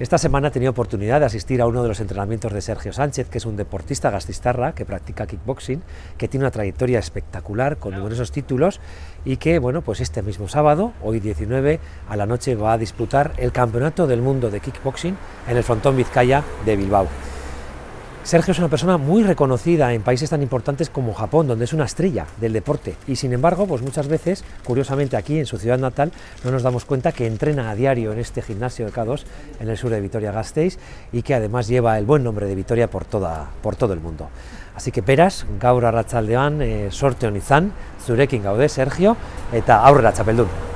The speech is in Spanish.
Esta semana he tenido oportunidad de asistir a uno de los entrenamientos de Sergio Sánchez, que es un deportista gastistarra que practica kickboxing, que tiene una trayectoria espectacular con numerosos títulos y que, bueno, pues este mismo sábado, hoy 19 a la noche, va a disputar el Campeonato del Mundo de Kickboxing en el Frontón Vizcaya de Bilbao. Sergio es una persona muy reconocida en países tan importantes como Japón, donde es una estrella del deporte. Y sin embargo, pues muchas veces, curiosamente aquí en su ciudad natal, no nos damos cuenta que entrena a diario en este gimnasio de K2 en el sur de Vitoria-Gasteiz y que además lleva el buen nombre de Vitoria por, toda, por todo el mundo. Así que peras, gaura arratsaldean, sorteo eh, sorte zurekin gaude Sergio eta aurrera chapeldun.